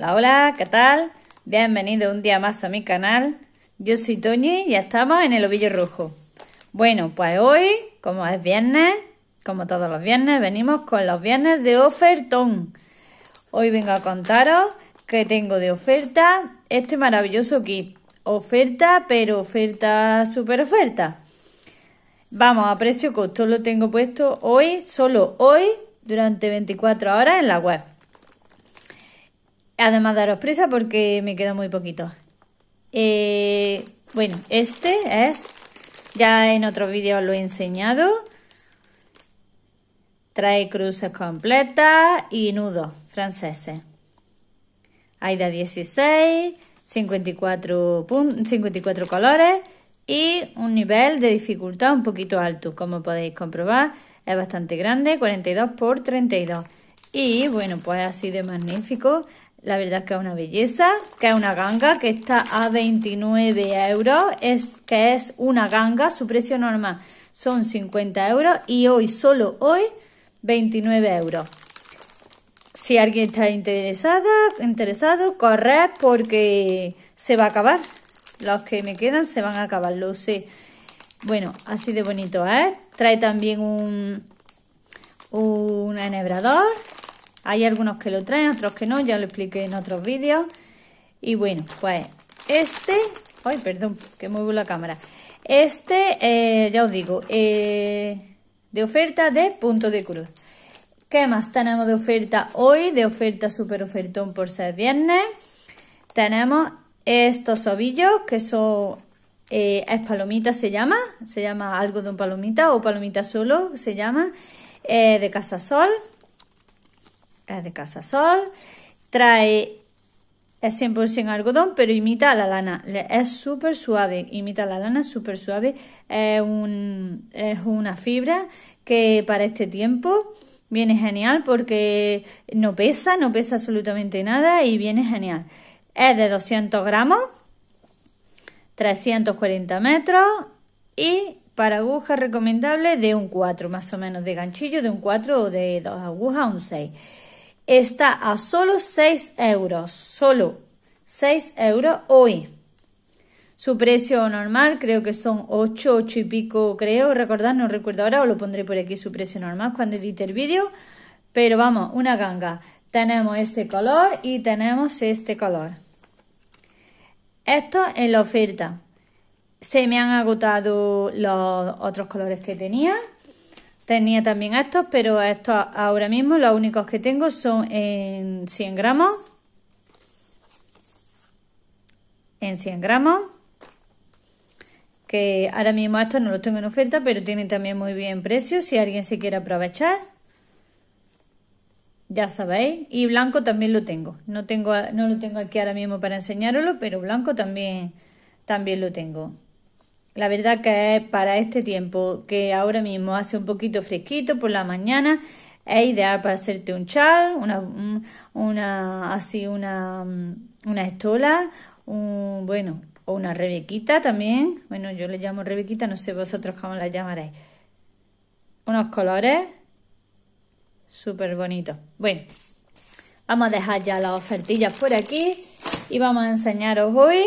Hola, hola, ¿qué tal? Bienvenido un día más a mi canal. Yo soy Toñi y estamos en el ovillo rojo. Bueno, pues hoy, como es viernes, como todos los viernes, venimos con los viernes de ofertón. Hoy vengo a contaros que tengo de oferta este maravilloso kit oferta, pero oferta, super oferta. Vamos, a precio costo lo tengo puesto hoy, solo hoy, durante 24 horas en la web. Además, daros prisa porque me queda muy poquito. Eh, bueno, este es, ya en otros vídeos lo he enseñado. Trae cruces completas y nudos franceses. Hay de 16, 54, 54 colores y un nivel de dificultad un poquito alto, como podéis comprobar, es bastante grande, 42 x 32. Y bueno, pues así de magnífico, la verdad es que es una belleza, que es una ganga que está a 29 euros, es que es una ganga, su precio normal son 50 euros y hoy, solo hoy, 29 euros si alguien está interesada, interesado, corred porque se va a acabar. Los que me quedan se van a acabar, lo sé. Bueno, así de bonito, ¿eh? Trae también un, un enhebrador. Hay algunos que lo traen, otros que no, ya lo expliqué en otros vídeos. Y bueno, pues este... Ay, perdón, que muevo la cámara. Este, eh, ya os digo, eh, de oferta de punto de cruz. ¿Qué más tenemos de oferta hoy? De oferta super ofertón por ser viernes. Tenemos estos ovillos que son... Eh, es palomita se llama, se llama algo palomita o palomita solo se llama, eh, de Casasol, es de Casasol, trae es 100% algodón, pero imita a la lana. Es súper suave, imita la lana, súper suave. Es, un, es, una fibra que para este tiempo Viene genial porque no pesa, no pesa absolutamente nada y viene genial. Es de 200 gramos, 340 metros y para agujas recomendable de un 4, más o menos de ganchillo, de un 4 o de dos agujas, un 6. Está a solo 6 euros, solo 6 euros hoy. Su precio normal creo que son 8, 8 y pico creo, recordad, no recuerdo ahora, os lo pondré por aquí su precio normal cuando edite el vídeo. Pero vamos, una ganga. Tenemos ese color y tenemos este color. Esto en la oferta. Se me han agotado los otros colores que tenía. Tenía también estos, pero estos ahora mismo los únicos que tengo son en 100 gramos. En 100 gramos que ahora mismo estos no los tengo en oferta, pero tienen también muy bien precio si alguien se quiere aprovechar. Ya sabéis, y blanco también lo tengo. No tengo no lo tengo aquí ahora mismo para enseñároslo, pero blanco también también lo tengo. La verdad que es para este tiempo que ahora mismo hace un poquito fresquito por la mañana es ideal para hacerte un chal, una, una así una una estola, un bueno, o una rebequita también. Bueno, yo le llamo rebequita, no sé vosotros cómo la llamaréis. Unos colores súper bonitos. Bueno, vamos a dejar ya las ofertillas por aquí y vamos a enseñaros hoy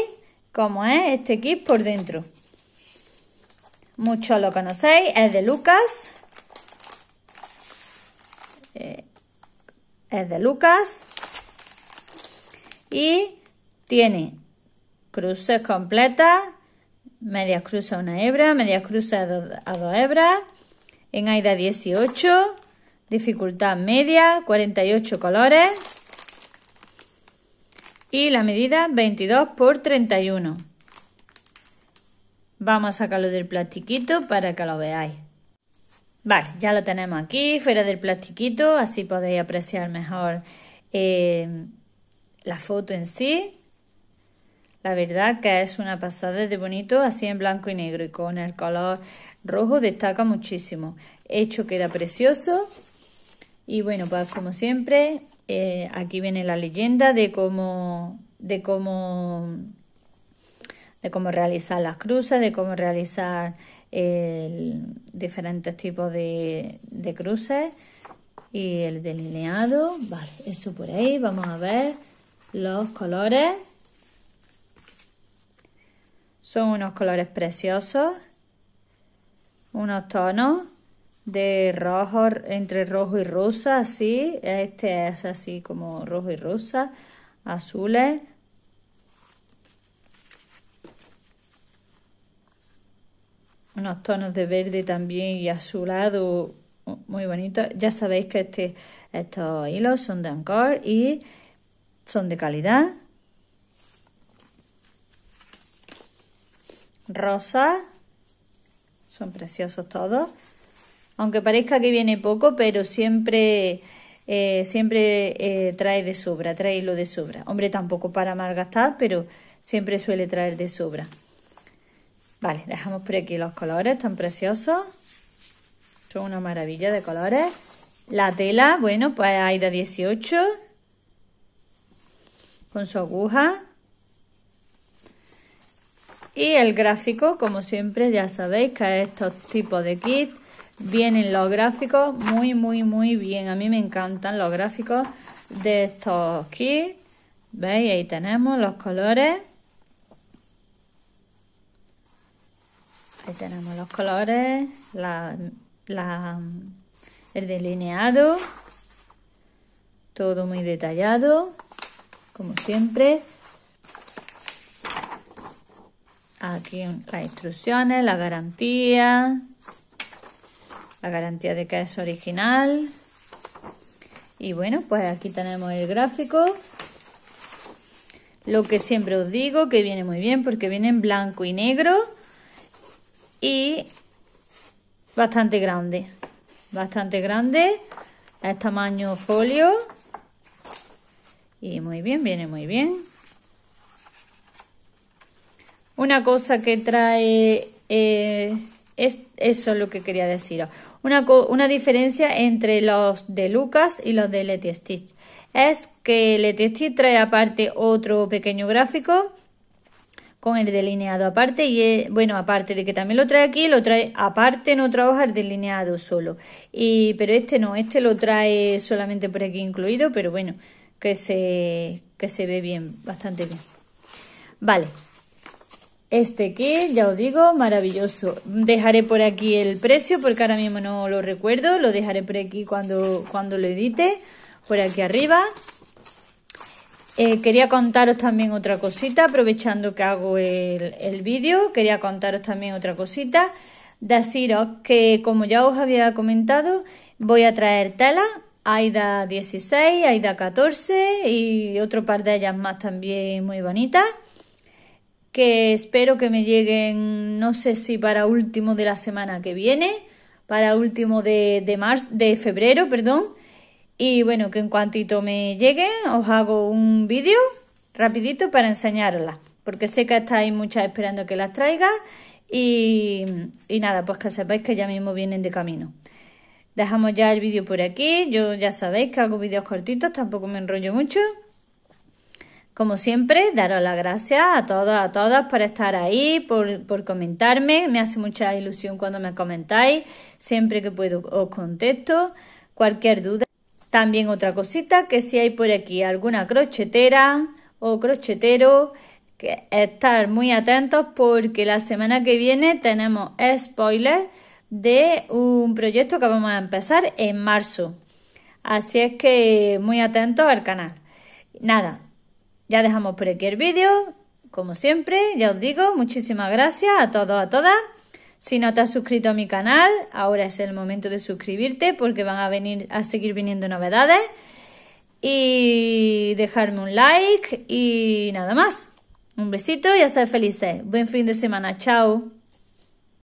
cómo es este kit por dentro. Muchos lo conocéis, es de Lucas. Eh, es de Lucas. Y tiene cruces completas, media cruz a una hebra, media cruz a dos hebras, en AIDA 18, dificultad media, 48 colores y la medida 22 por 31. Vamos a sacarlo del plastiquito para que lo veáis. Vale, ya lo tenemos aquí, fuera del plastiquito, así podéis apreciar mejor eh, la foto en sí. La verdad que es una pasada de bonito así en blanco y negro y con el color rojo destaca muchísimo. Hecho queda precioso y bueno pues como siempre eh, aquí viene la leyenda de cómo de cómo de cómo realizar las cruces, de cómo realizar diferentes tipos de, de cruces y el delineado. Vale, eso por ahí. Vamos a ver los colores. Son unos colores preciosos, unos tonos de rojo, entre rojo y rosa, así. Este es así como rojo y rosa, azules. Unos tonos de verde también y azulado muy bonito. Ya sabéis que este, estos hilos son de Ancor y son de calidad. rosa. Son preciosos todos. Aunque parezca que viene poco, pero siempre, eh, siempre eh, trae de sobra, trae lo de sobra. Hombre, tampoco para malgastar, pero siempre suele traer de sobra. Vale, dejamos por aquí los colores, tan preciosos. Son una maravilla de colores. La tela, bueno, pues hay de 18 con su aguja. Y el gráfico, como siempre, ya sabéis que estos tipos de kits vienen los gráficos muy, muy, muy bien. A mí me encantan los gráficos de estos kits. ¿Veis? Ahí tenemos los colores. Ahí tenemos los colores, el delineado, todo muy detallado, como siempre. Aquí las instrucciones, la garantía, la garantía de que es original. Y bueno, pues aquí tenemos el gráfico. Lo que siempre os digo, que viene muy bien porque viene en blanco y negro y bastante grande. Bastante grande, es tamaño folio. Y muy bien, viene muy bien. Una cosa que trae... eso eh, es eso lo que quería decir Una, diferencia entre los de Lucas y los de Letty Stitch es que Letty Stitch trae aparte otro pequeño gráfico con el delineado aparte y eh, bueno, aparte de que también lo trae aquí, lo trae aparte en otra hoja el delineado solo. Y, pero este no, este lo trae solamente por aquí incluido, pero bueno, que se, que se ve bien, bastante bien. Vale. Este kit, ya os digo, maravilloso. Dejaré por aquí el precio porque ahora mismo no lo recuerdo. Lo dejaré por aquí cuando, cuando lo edite. Por aquí arriba. Eh, quería contaros también otra cosita, aprovechando que hago el, el vídeo. Quería contaros también otra cosita. Deciros que, como ya os había comentado, voy a traer tela. Aida 16, Aida 14 y otro par de ellas más también muy bonitas que espero que me lleguen, no sé si para último de la semana que viene, para último de, de febrero, perdón. Y bueno, que en cuantito me lleguen, os hago un vídeo rapidito para enseñarla, porque sé que estáis muchas esperando que las traiga y, y nada, pues que sepáis que ya mismo vienen de camino. Dejamos ya el vídeo por aquí, yo ya sabéis que hago vídeos cortitos, tampoco me enrollo mucho. Como siempre, daros las gracias a todos, a todas por estar ahí, por, comentarme. Me hace mucha ilusión cuando me comentáis. Siempre que puedo os contesto. Cualquier duda. También otra cosita, que si hay por aquí alguna crochetera o crochetero, que estar muy atentos porque la semana que viene tenemos spoilers de un proyecto que vamos a empezar en marzo. Así es que muy atentos al canal. Nada, ya dejamos por aquí el vídeo. Como siempre, ya os digo, muchísimas gracias a todos, a todas. Si no te has suscrito a mi canal, ahora es el momento de suscribirte porque van a venir a seguir viniendo novedades. Y dejarme un like y nada más. Un besito y a ser felices. Buen fin de semana. Chao.